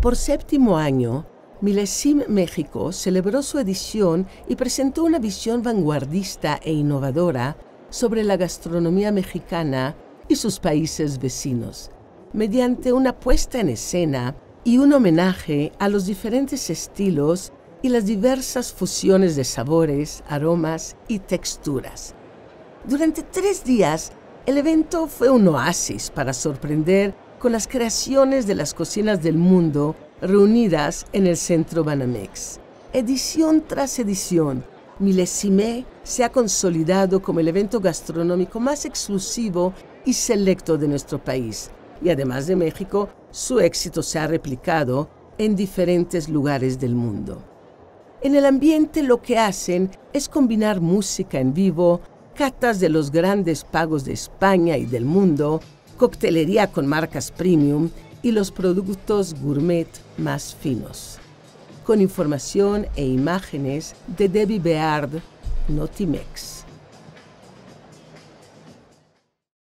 Por séptimo año, Milesim México celebró su edición y presentó una visión vanguardista e innovadora sobre la gastronomía mexicana y sus países vecinos, mediante una puesta en escena y un homenaje a los diferentes estilos y las diversas fusiones de sabores, aromas y texturas. Durante tres días, el evento fue un oasis para sorprender con las creaciones de las cocinas del mundo reunidas en el Centro Banamex. Edición tras edición, Milesimé se ha consolidado como el evento gastronómico más exclusivo y selecto de nuestro país. Y además de México, su éxito se ha replicado en diferentes lugares del mundo. En el ambiente lo que hacen es combinar música en vivo, catas de los grandes pagos de España y del mundo, coctelería con marcas premium y los productos gourmet más finos. Con información e imágenes de Debbie Beard, Notimex.